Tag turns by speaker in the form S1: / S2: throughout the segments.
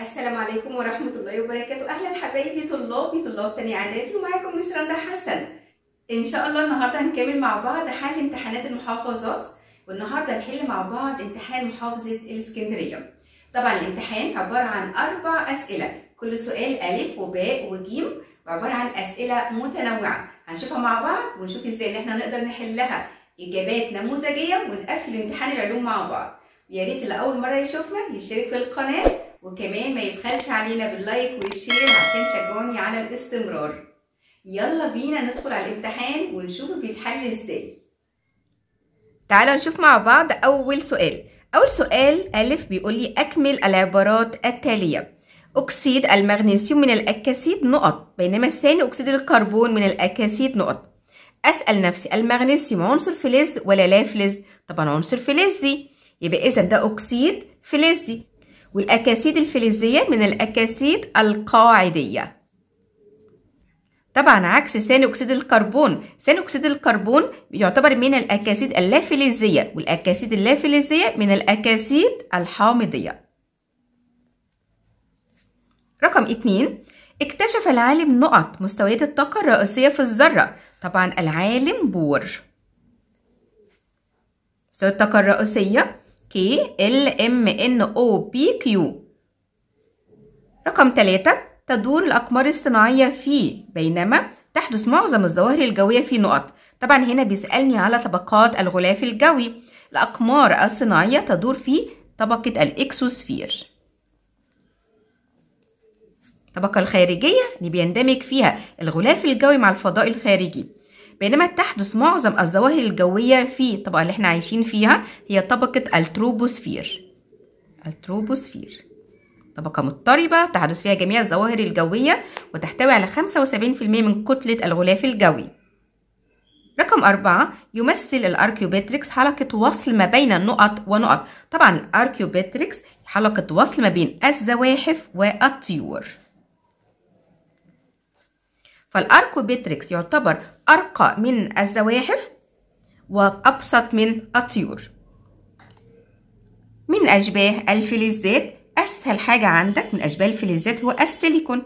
S1: السلام عليكم ورحمة الله وبركاته أهلا حبايبي طلابي طلاب تاني إعدادي ومعاكم مس رندا حسن إن شاء الله النهاردة هنكمل مع بعض حل امتحانات المحافظات والنهاردة نحل مع بعض امتحان محافظة الإسكندرية طبعا الامتحان عبارة عن أربع أسئلة كل سؤال ألف وباء وجيم وعبارة عن أسئلة متنوعة هنشوفها مع بعض ونشوف إزاي إن إحنا نقدر نحلها إجابات نموذجية ونقفل امتحان العلوم مع بعض ويا ريت اللي أول مرة يشوفنا يشترك في القناة وكمان ما يبخلش علينا باللايك والشير عشان شجعوني على الاستمرار يلا بينا ندخل على الامتحان ونشوفه بيتحل ازاي تعالوا نشوف مع بعض اول سؤال اول سؤال الف بيقول لي اكمل العبارات التاليه اكسيد المغنيسيوم من الاكاسيد نقط بينما الثاني اكسيد الكربون من الاكاسيد نقط اسال نفسي المغنيسيوم عنصر فلز ولا لا فلز طبعا عنصر فلزي يبقى اذا ده اكسيد فلزي والأكاسيد الفلزية من الأكاسيد القاعدية طبعا عكس ثاني أكسيد الكربون ثاني أكسيد الكربون يعتبر من الأكاسيد اللافلزية والأكاسيد اللافلزية من الأكاسيد الحامضية رقم اتنين اكتشف العالم نقط مستويات الطاقة الرئيسية في الذرة طبعا العالم بور مستويات الطاقة الرئيسية كي ال ام ان او بي كيو رقم 3 تدور الأقمار الصناعية في بينما تحدث معظم الظواهر الجوية في نقط طبعا هنا بيسألني على طبقات الغلاف الجوي الأقمار الصناعية تدور في طبقة الإكسوسفير الطبقة الخارجية اللي بيندمج فيها الغلاف الجوي مع الفضاء الخارجي بينما تحدث معظم الظواهر الجوية في الطبقة اللي احنا عايشين فيها هي طبقة التروبوسفير التروبوسفير طبقة مضطربة تحدث فيها جميع الظواهر الجوية وتحتوي على 75% من كتلة الغلاف الجوي رقم أربعة يمثل الأركيوباتريكس حلقة وصل ما بين النقط ونقط طبعا الأركيوباتريكس حلقة وصل ما بين الزواحف والطيور فالأركوبيتريكس يعتبر أرقى من الزواحف وأبسط من الطيور من أشباه الفلزات أسهل حاجة عندك من أشباه الفلزات هو السيليكون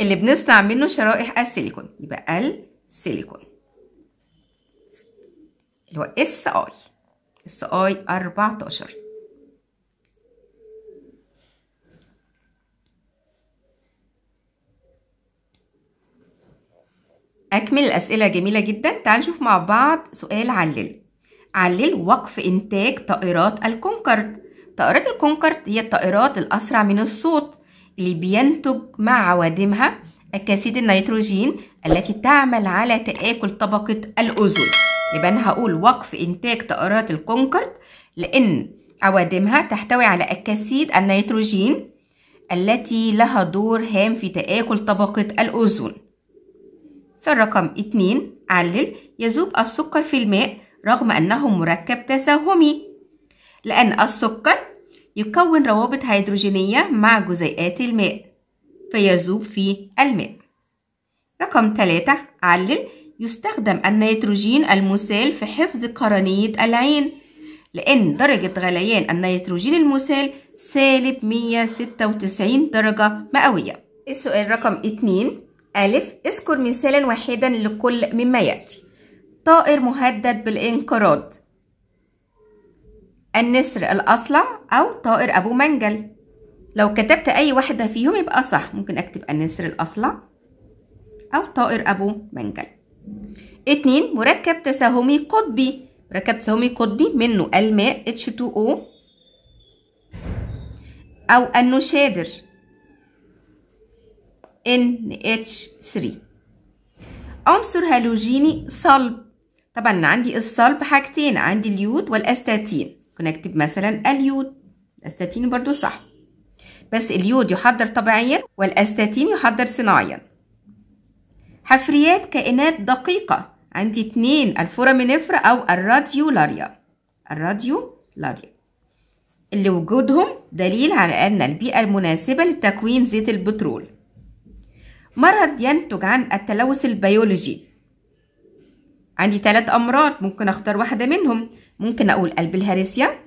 S1: اللي بنصنع منه شرائح السيليكون يبقى السيليكون اللي هو اس اي اس اي 14 هنكمل الأسئلة جميلة جدا تعال نشوف مع بعض سؤال علل علل وقف إنتاج طائرات الكونكرد طائرات الكونكرد هي الطائرات الأسرع من الصوت اللي بينتج مع عوادمها أكاسيد النيتروجين التي تعمل على تآكل طبقة الأوزون يبقى أنا هقول وقف إنتاج طائرات الكونكرد لأن عوادمها تحتوي على أكاسيد النيتروجين التي لها دور هام في تآكل طبقة الأوزون سؤال رقم 2 علل يذوب السكر في الماء رغم أنه مركب تساهمي لأن السكر يكون روابط هيدروجينية مع جزيئات الماء فيذوب في الماء رقم 3 علل يستخدم النيتروجين المسال في حفظ قرنية العين لأن درجة غليان النيتروجين المسال سالب 196 درجة مئوية السؤال رقم 2 ألف اذكر مثالا واحدا لكل مما يأتي طائر مهدد بالانقراض النسر الأصلع أو طائر أبو منجل لو كتبت أي واحدة فيهم يبقى صح ممكن أكتب النسر الأصلع أو طائر أبو منجل اتنين مركب تساهمي قطبي مركب تساهمي قطبي منه الماء H2O أو النشادر NH3 عنصر هالوجيني صلب طبعا عندي الصلب حاجتين عندي اليود والاستاتين كنا مثلا اليود الاستاتين برضو صح بس اليود يحضر طبيعيا والاستاتين يحضر صناعيا حفريات كائنات دقيقة عندي اتنين الفورامينيفرا او الراديولاريا الراديولاريا اللي وجودهم دليل على ان البيئة المناسبة لتكوين زيت البترول مرض ينتج عن التلوث البيولوجي عندي ثلاث أمراض ممكن أختار واحدة منهم ممكن أقول قلب الهرسية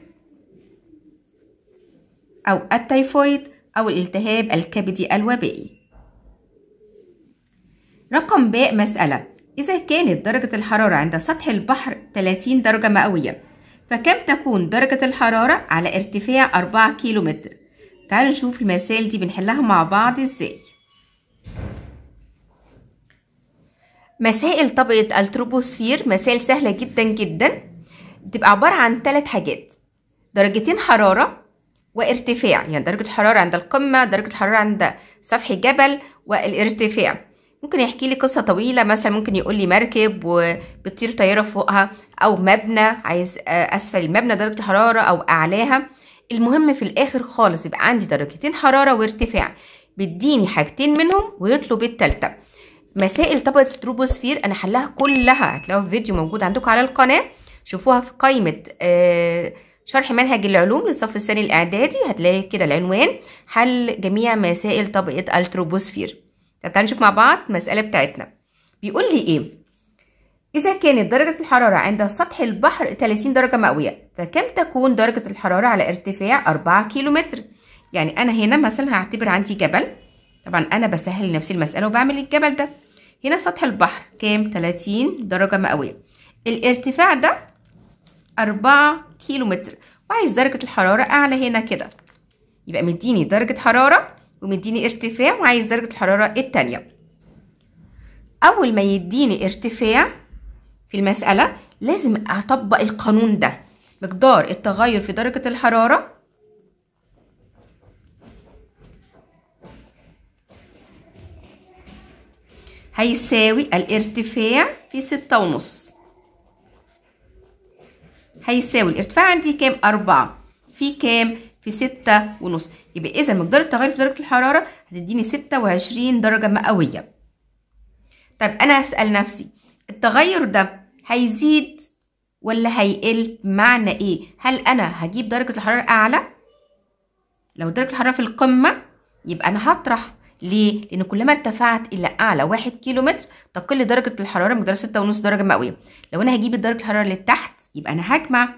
S1: أو التيفويد أو الالتهاب الكبدي الوبائي رقم باء مسألة إذا كانت درجة الحرارة عند سطح البحر 30 درجة مئوية فكم تكون درجة الحرارة على ارتفاع 4 كيلومتر تعالوا نشوف المسائل دي بنحلها مع بعض ازاي مسائل طبقة التروبوسفير مسائل سهلة جدا جدا بتبقى عبارة عن ثلاث حاجات درجتين حرارة وارتفاع يعني درجة حرارة عند القمة درجة حرارة عند سفح جبل والارتفاع ممكن يحكي لي قصة طويلة مثلا ممكن يقول لي مركب وبتطير طيارة فوقها أو مبنى عايز أسفل المبنى درجة حرارة أو أعلاها المهم في الآخر خالص يبقى عندي درجتين حرارة وارتفاع بيديني حاجتين منهم ويطلب التالتة مسائل طبقه التروبوسفير انا حلها كلها هتلاقوها في فيديو موجود عندكم على القناه شوفوها في قائمه آه، شرح منهج العلوم للصف الثاني الاعدادي هتلاقي كده العنوان حل جميع مسائل طبقه التروبوسفير طب تعالوا نشوف مع بعض المساله بتاعتنا بيقول لي ايه إذا كانت درجة الحرارة عند سطح البحر 30 درجة مئوية فكم تكون درجة الحرارة على ارتفاع 4 كيلومتر؟ يعني أنا هنا مثلا هعتبر عندي جبل طبعا أنا بسهل لنفسي المسألة وبعمل الجبل ده هنا سطح البحر كام 30 درجة مئوية الارتفاع ده 4 كيلو متر وعايز درجة الحرارة أعلى هنا كده يبقى مديني درجة حرارة ومديني ارتفاع وعايز درجة الحرارة التانية أول ما يديني ارتفاع في المسألة لازم أطبق القانون ده مقدار التغير في درجة الحرارة هيساوي الارتفاع في ستة ونص هيساوي الارتفاع عندي كام أربعة في كام في ستة ونص يبقى إذا مقدار التغير في درجة الحرارة هتديني ستة وعشرين درجة مئوية طب أنا هسأل نفسي التغير ده هيزيد ولا هيقل معنى إيه هل أنا هجيب درجة الحرارة أعلى لو درجة الحرارة في القمة يبقى أنا هطرح ليه؟ لأن كلما ارتفعت إلى أعلى واحد كيلو متر تقل درجة الحرارة مقدار ستة ونص درجة مئوية لو أنا هجيب درجة الحرارة لتحت يبقى أنا هجمع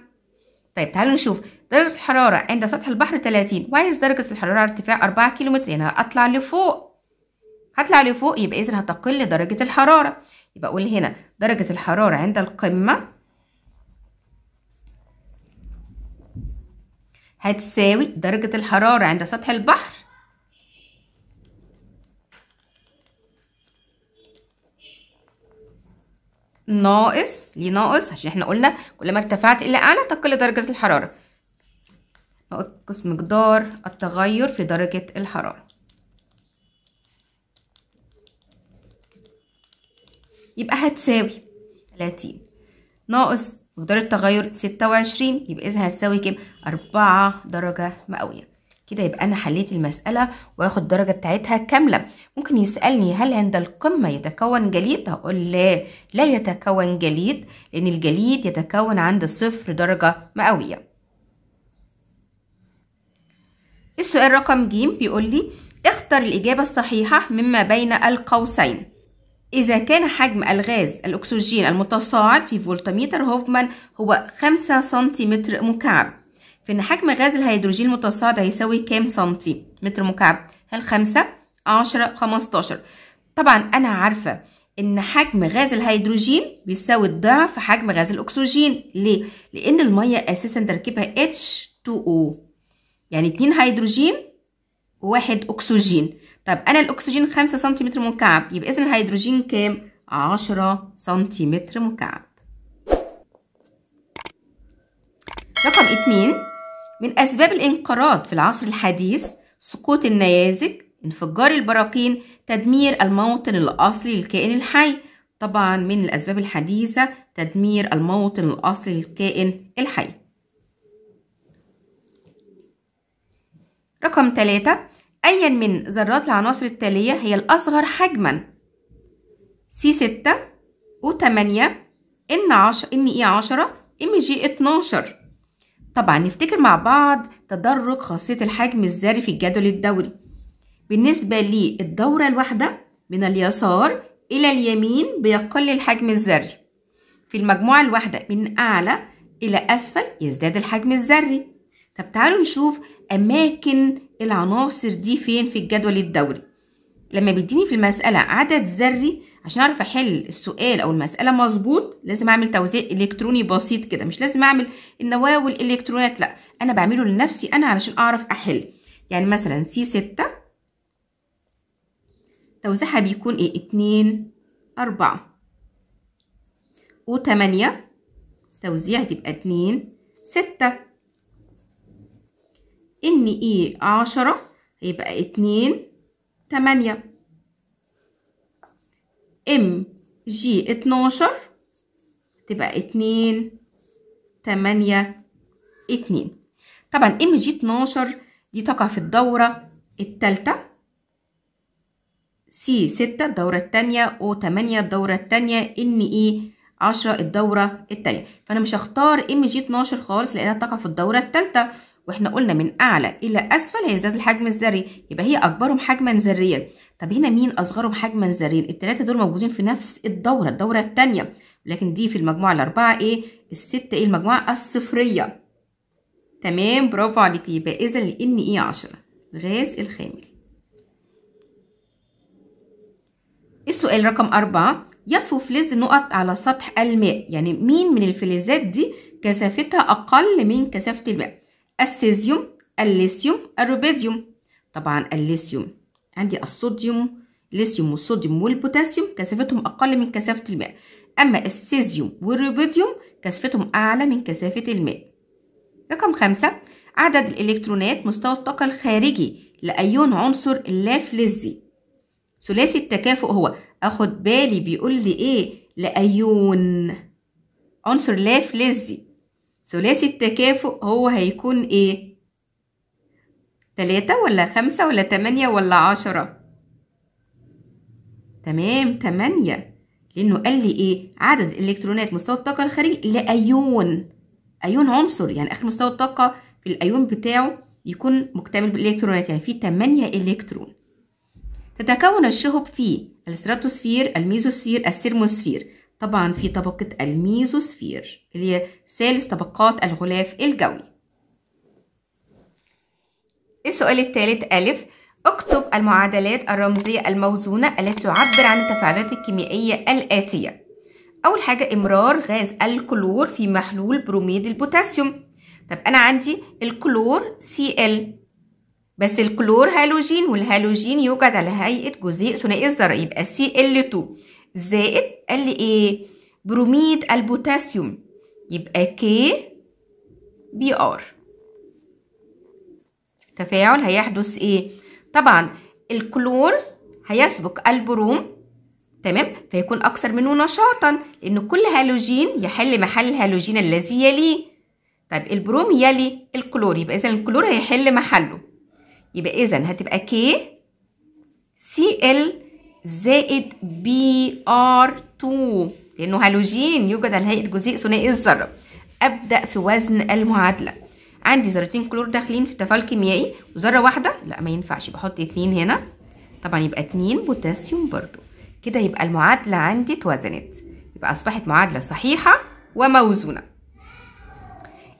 S1: طيب تعالوا نشوف درجة الحرارة عند سطح البحر 30 وعايز درجة الحرارة على ارتفاع 4 كيلو متر يعني هطلع لفوق هطلع لفوق يبقى إذا هتقل درجة الحرارة يبقى أقول هنا درجة الحرارة عند القمة هتساوي درجة الحرارة عند سطح البحر ناقص ليه ناقص عشان احنا قلنا كل ما ارتفعت الى اعلى تقل درجه الحراره ناقص مقدار التغير في درجه الحراره يبقى هتساوي 30 ناقص مقدار التغير 26 يبقى اذا هتساوي كام 4 درجه مئويه كده يبقى انا حليت المساله واخد الدرجه بتاعتها كامله ممكن يسالني هل عند القمه يتكون جليد هقول لا لا يتكون جليد لان الجليد يتكون عند صفر درجه مئويه السؤال رقم ج بيقول لي اختر الاجابه الصحيحه مما بين القوسين إذا كان حجم الغاز الأكسجين المتصاعد في فولتميتر هوفمان هو 5 سنتيمتر مكعب فإن حجم غاز الهيدروجين المتصاعد هيساوي كام سنتي متر مكعب هل خمسة عشرة خمستاشر طبعا أنا عارفة إن حجم غاز الهيدروجين بيساوي الضعف حجم غاز الأكسجين ليه؟ لأن المية أساسا تركيبها H2O يعني اتنين هيدروجين وواحد أكسجين طب أنا الأكسجين خمسة سنتيمتر مكعب يبقى إذا الهيدروجين كام؟ عشرة سنتيمتر مكعب رقم اتنين من أسباب الانقراض في العصر الحديث سقوط النيازك انفجار البراكين تدمير الموطن الأصلي للكائن الحي طبعا من الأسباب الحديثة تدمير الموطن الأصلي للكائن الحي رقم 3 أيا من ذرات العناصر التالية هي الأصغر حجما C6 O8 N10 NE10 MG12 طبعا نفتكر مع بعض تدرج خاصية الحجم الذري في الجدول الدوري بالنسبة للدورة الواحدة من اليسار إلى اليمين بيقل الحجم الذري في المجموعة الواحدة من أعلى إلى أسفل يزداد الحجم الذري طب تعالوا نشوف أماكن العناصر دي فين في الجدول الدوري لما بيديني في المسألة عدد ذري عشان اعرف احل السؤال او المساله مظبوط لازم اعمل توزيع الكتروني بسيط كده مش لازم اعمل النواه والالكترونات لا انا بعمله لنفسي انا علشان اعرف احل يعني مثلا سي 6 توزيعها بيكون ايه 2 4 و8 توزيع تبقى 2 6 ان اي 10 هيبقى 2 8 ام جي اتناشر تبقى اتنين تمانية اتنين طبعا ام جي اتناشر دي تقع في الدورة التالتة سي ستة الدورة التانية او تمانية الدورة التانية ان اي e عشرة الدورة التانية فأنا مش هختار ام جي اتناشر خالص لأنها تقع في الدورة التالتة واحنا قلنا من اعلى الى اسفل هيزداد الحجم الذري يبقى هي اكبرهم حجما ذريا طب هنا مين اصغرهم حجما ذريا الثلاثه دول موجودين في نفس الدوره الدوره الثانيه لكن دي في المجموعه الاربعه ايه السته ايه المجموعه الصفريه تمام برافو عليكي يبقى اذا لان ايه 10 الغاز الخامل السؤال رقم أربعة يطفو فلز نقط على سطح الماء يعني مين من الفلزات دي كثافتها أقل من كثافة الماء السيزيوم الليثيوم الروبيديوم طبعا الليثيوم عندي الصوديوم الليثيوم والصوديوم والبوتاسيوم كثافتهم اقل من كثافه الماء اما السيزيوم والروبيديوم كثافتهم اعلى من كثافه الماء رقم خمسة عدد الالكترونات مستوى الطاقه الخارجي لايون عنصر اللافلزي ثلاثي التكافؤ هو اخد بالي بيقول لي ايه لايون عنصر لافلزي ثلاثي التكافؤ هو هيكون ايه تلاتة ولا خمسة ولا تمانية ولا عشرة تمام تمانية لأنه قال لي إيه عدد الالكترونات مستوى الطاقة الخارجي لأيون أيون عنصر يعني آخر مستوى الطاقة في الأيون بتاعه يكون مكتمل بالإلكترونات يعني فيه تمانية إلكترون تتكون الشهب في الستراتوسفير الميزوسفير السيرموسفير طبعا في طبقة الميزوسفير اللي هي ثالث طبقات الغلاف الجوي السؤال الثالث ألف اكتب المعادلات الرمزية الموزونة التي تعبر عن التفاعلات الكيميائية الآتية أول حاجة إمرار غاز الكلور في محلول بروميد البوتاسيوم طب أنا عندي الكلور Cl بس الكلور هالوجين والهالوجين يوجد على هيئة جزيء ثنائي الذرة يبقى Cl2 زائد قال لي ايه بروميد البوتاسيوم يبقى كي بي ار تفاعل هيحدث ايه طبعا الكلور هيسبق البروم تمام فيكون اكثر منه نشاطا لان كل هالوجين يحل محل الهالوجين الذي يليه طب البروم يلي الكلور يبقى اذا الكلور هيحل محله يبقى اذا هتبقى كي سي ال زائد بي ار 2 لانه هالوجين يوجد على هيئه جزيء ثنائي الذره ابدا في وزن المعادله عندي ذرتين كلور داخلين في تفاعل كيميائي وذره واحده لا ما ينفعش بحط اثنين هنا طبعا يبقى اثنين بوتاسيوم برضو كده يبقى المعادله عندي اتوزنت يبقى اصبحت معادله صحيحه وموزونه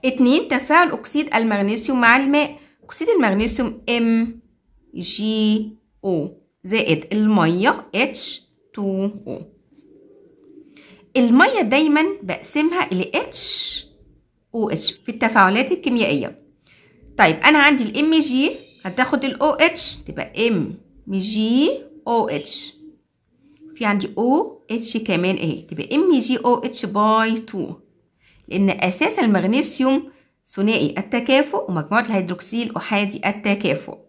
S1: اثنين تفاعل اكسيد المغنيسيوم مع الماء اكسيد المغنيسيوم ام جي او زائد المية H2O المية دايما بقسمها ل OH في التفاعلات الكيميائية طيب أنا عندي ال MG هتاخد ال OH تبقى MgOH في عندي OH كمان اهي تبقى MgOH باي 2 لأن أساس المغنيسيوم ثنائي التكافؤ ومجموعة الهيدروكسيل أحادي التكافؤ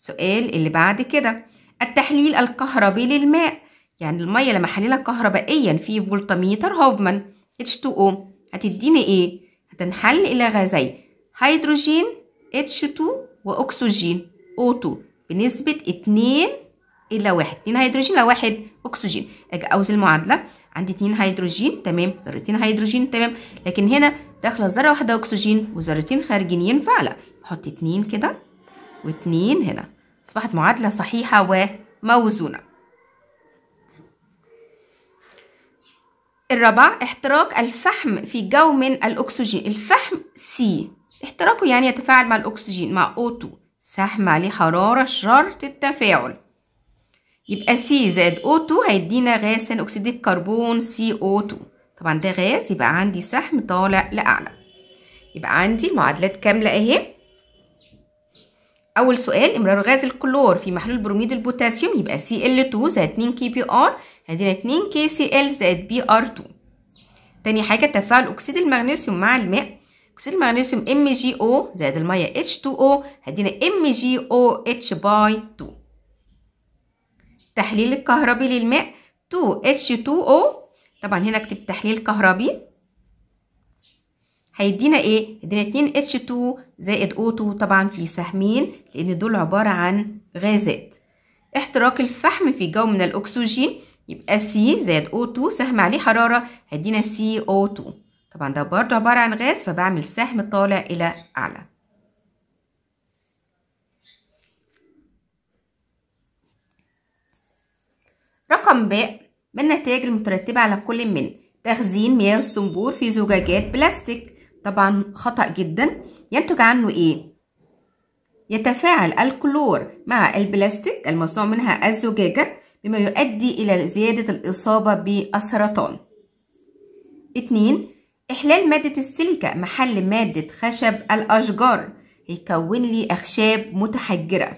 S1: السؤال اللي بعد كده التحليل الكهربي للماء يعني المية لما احللها كهربائيا في فولتميتر هوفمان H2O هتديني ايه؟ هتنحل الى غازي هيدروجين H2 واكسجين O2 بنسبة 2 الى 1 2 هيدروجين الى 1 اكسجين اجي اوزن المعادلة عندي 2 هيدروجين تمام ذرتين هيدروجين تمام لكن هنا داخلة ذرة واحدة اكسجين وذرتين خارجين ينفع لا بحط 2 كده واتنين هنا أصبحت معادلة صحيحة وموزونة الرابع احتراق الفحم في جو من الأكسجين الفحم سي احتراقه يعني يتفاعل مع الأكسجين مع O2 سهم عليه حرارة شرط التفاعل يبقى سي زائد O2 هيدينا غاز ثاني أكسيد الكربون CO2 طبعا ده غاز يبقى عندي سهم طالع لأعلى يبقى عندي معادلات كاملة أهي اول سؤال امرار غاز الكلور في محلول بروميد البوتاسيوم يبقى Cl2 زائد 2 KBr هدينا 2 KCl زائد Br2 تاني حاجه تفاعل اكسيد المغنيسيوم مع الماء اكسيد المغنيسيوم MgO زائد الميه H2O هدينا MgOH باي 2 تحليل الكهربي للماء 2H2O طبعا هنا اكتب تحليل كهربي هيدينا ايه هيدينا 2H2 زائد O2 طبعا في سهمين لان دول عباره عن غازات احتراق الفحم في جو من الاكسجين يبقى سي زائد O2 سهم عليه حرارة هيدينا CO2 طبعا ده برضو عبارة عن غاز فبعمل سهم طالع إلى أعلى رقم ب من النتائج المترتبة على كل من تخزين مياه الصنبور في زجاجات بلاستيك طبعا خطأ جدا ينتج عنه إيه؟ يتفاعل الكلور مع البلاستيك المصنوع منها الزجاجة بما يؤدي إلى زيادة الإصابة بالسرطان اتنين إحلال مادة السيليكا محل مادة خشب الأشجار يكون لي أخشاب متحجرة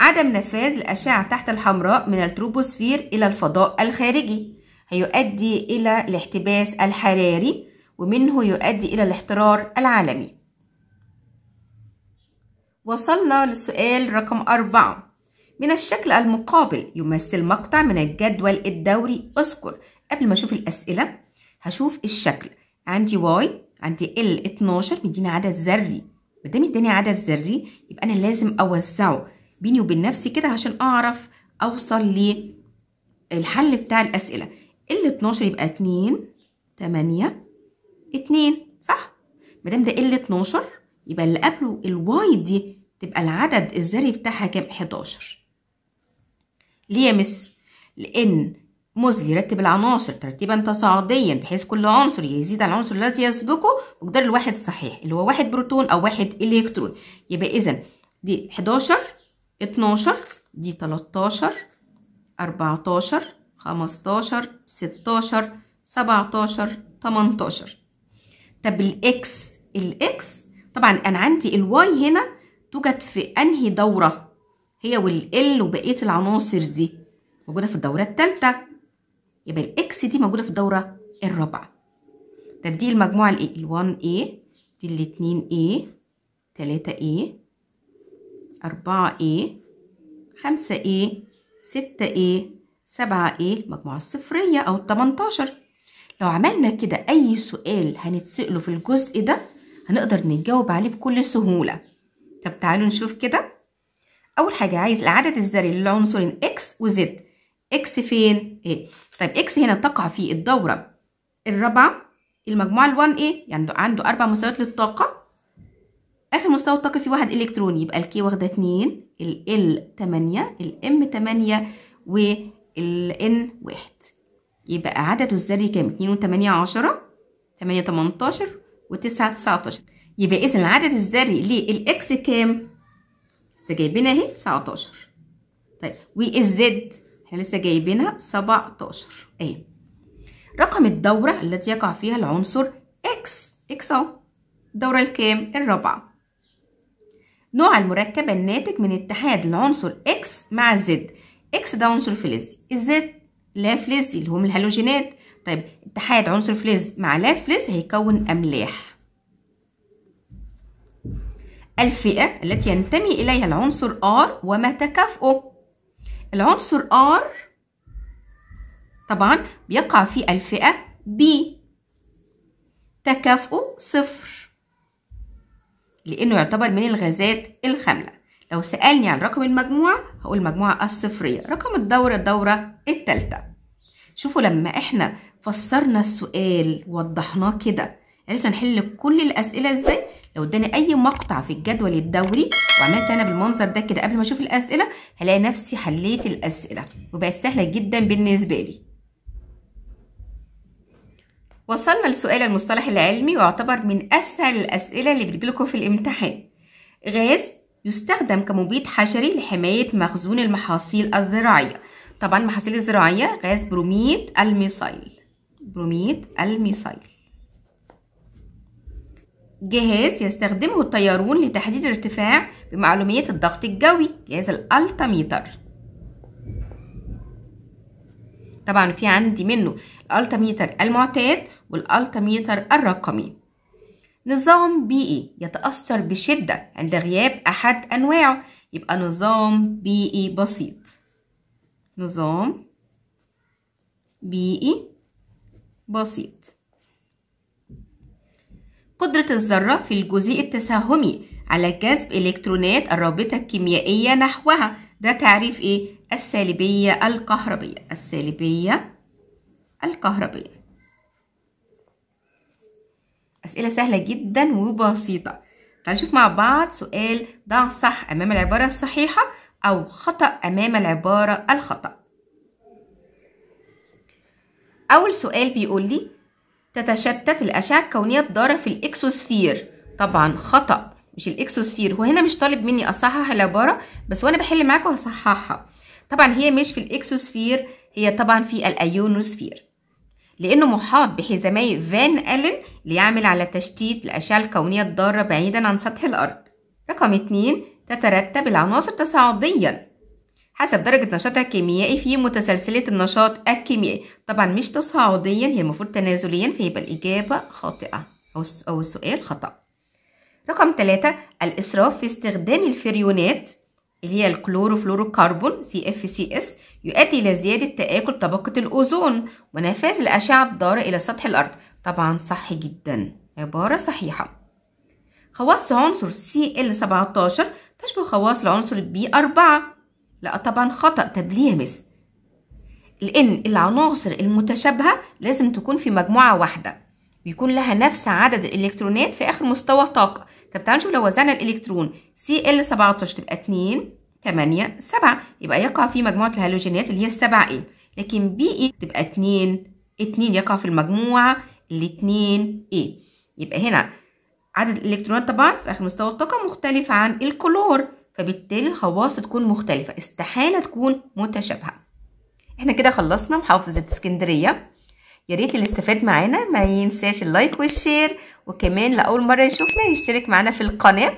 S1: عدم نفاذ الأشعة تحت الحمراء من التروبوسفير إلى الفضاء الخارجي هيؤدي إلى الاحتباس الحراري ومنه يؤدي إلى الاحترار العالمي وصلنا للسؤال رقم أربعة من الشكل المقابل يمثل مقطع من الجدول الدوري أذكر قبل ما أشوف الأسئلة هشوف الشكل عندي واي عندي ال 12 مديني عدد ذري مدام دام اداني عدد ذري يبقى أنا لازم أوزعه بيني وبين نفسي كده عشان أعرف أوصل للحل بتاع الأسئلة ال 12 يبقى 2 8 2 صح ما دام ده ال 12 يبقى اللي قبله الواي دي تبقى العدد الذري بتاعها كام 11 ليه يا مس لان موزلي يرتب العناصر ترتيبا تصاعديا بحيث كل عنصر يزيد على العنصر الذي يسبقه مقدار الواحد الصحيح اللي هو واحد بروتون او واحد الكترون يبقى اذا دي 11 12 دي 13 14 15 16 17 18 طب الاكس الاكس طبعا انا عندي الواي هنا توجد في انهي دوره هي والال وبقيه العناصر دي موجوده في الدوره الثالثه يبقى الاكس دي موجوده في الدوره الرابعه طب دي المجموعه الايه ال1 ايه دي ال2 ايه 3 ايه 4 ايه 5 ايه 6 ايه 7 ايه المجموعه الصفريه او ال 18 لو عملنا كده أي سؤال هنتسأله في الجزء ده هنقدر نجاوب عليه بكل سهولة طب تعالوا نشوف كده أول حاجة عايز العدد الذري للعنصرين X و Z X فين؟ إيه؟ طيب X هنا تقع في الدورة الرابعة المجموعة ال 1A إيه؟ يعني عنده أربع مستويات للطاقة آخر مستوى الطاقة فيه واحد إلكترون يبقى ال K واخدة اتنين ال L تمانية ال M تمانية وال N واحد يبقى عدد الذري كام اتنين وتمانية عشرة تمانية تمنتاشر وتسعة تسعتاشر يبقى اذا العدد الذري للاكس كام لسه جايبينها اهي تسعتاشر طيب والزد احنا لسه جايبينها سبعتاشر اهي رقم الدورة التي يقع فيها العنصر اكس اكس اهو الدورة الكام الرابعة نوع المركب الناتج من اتحاد العنصر اكس مع الزد اكس ده عنصر فلزي الزد لا فلز اللي هم الهالوجينات طيب اتحاد عنصر فلز مع لا فلز هيكون أملاح الفئة التي ينتمي إليها العنصر ار وما تكافؤه العنصر ار طبعا بيقع في الفئة بي تكافؤه صفر لأنه يعتبر من الغازات الخاملة لو سألني عن رقم المجموعة هقول المجموعة الصفرية رقم الدورة الدورة التالتة شوفوا لما احنا فسرنا السؤال وضحناه كده عرفنا نحل كل الأسئلة ازاي لو اداني أي مقطع في الجدول الدوري وعملت أنا بالمنظر ده كده قبل ما أشوف الأسئلة هلاقي نفسي حليت الأسئلة وبقت سهلة جدا بالنسبة لي وصلنا لسؤال المصطلح العلمي ويعتبر من أسهل الأسئلة اللي بتجيلكوا في الامتحان غاز يستخدم كمبيد حشري لحماية مخزون المحاصيل الزراعية طبعا المحاصيل الزراعية غاز بروميد الميثايل بروميد الميثايل جهاز يستخدمه الطيارون لتحديد الارتفاع بمعلومية الضغط الجوي جهاز الألتميتر طبعا في عندي منه الألتميتر المعتاد والألتميتر الرقمي نظام بيئي e يتأثر بشدة عند غياب أحد أنواعه يبقى نظام بيئي e بسيط نظام بيئي e بسيط قدرة الذرة في الجزيء التساهمي على جذب إلكترونات الرابطة الكيميائية نحوها ده تعريف إيه؟ السالبية الكهربية السالبية الكهربية أسئلة سهلة جدا وبسيطة تعالوا نشوف مع بعض سؤال ضع صح أمام العبارة الصحيحة أو خطأ أمام العبارة الخطأ أول سؤال بيقول لي تتشتت الأشعة الكونية الضارة في الإكسوسفير طبعا خطأ مش الإكسوسفير هو هنا مش طالب مني أصحح العبارة بس وأنا بحل معاكم هصححها طبعا هي مش في الإكسوسفير هي طبعا في الأيونوسفير لأنه محاط بحزامي فان ألين ليعمل على تشتيت الأشعة الكونية الضارة بعيدا عن سطح الأرض رقم 2 تترتب العناصر تصاعديا حسب درجة نشاطها الكيميائي في متسلسلة النشاط الكيميائي طبعا مش تصاعديا هي المفروض تنازليا فيبقى الإجابة خاطئة أو السؤال خطأ رقم ثلاثة الإسراف في استخدام الفريونات اللي هي الكلوروفلوروكربون CFCS يؤدي إلى زيادة تآكل طبقة الأوزون ونفاذ الأشعة الضارة إلى سطح الأرض طبعا صح جدا عبارة صحيحة خواص عنصر CL17 تشبه خواص العنصر B4 لا طبعا خطأ طب ليه يا مس لأن العناصر المتشابهة لازم تكون في مجموعة واحدة ويكون لها نفس عدد الإلكترونات في آخر مستوى طاقة طب تعالوا نشوف لو وزعنا الإلكترون CL17 تبقى 2 8 7 يبقى يقع في مجموعة الهالوجينات اللي هي السبع A لكن بي A e تبقى 2 2 يقع في المجموعة ال 2 A يبقى هنا عدد الإلكترونات طبعا في آخر مستوى الطاقة مختلف عن الكلور فبالتالي الخواص تكون مختلفة استحالة تكون متشابهة احنا كده خلصنا محافظة اسكندرية يا ريت اللي استفاد معانا ما ينساش اللايك والشير وكمان لأول مرة يشوفنا يشترك معانا في القناة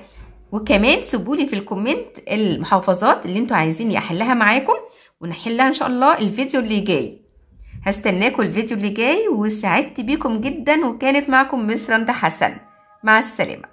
S1: وكمان سيبوا لي في الكومنت المحافظات اللي انتوا عايزيني احلها معاكم ونحلها ان شاء الله الفيديو اللي جاي هستناكم الفيديو اللي جاي وسعدت بيكم جدا وكانت معكم مصر رندا حسن مع السلامه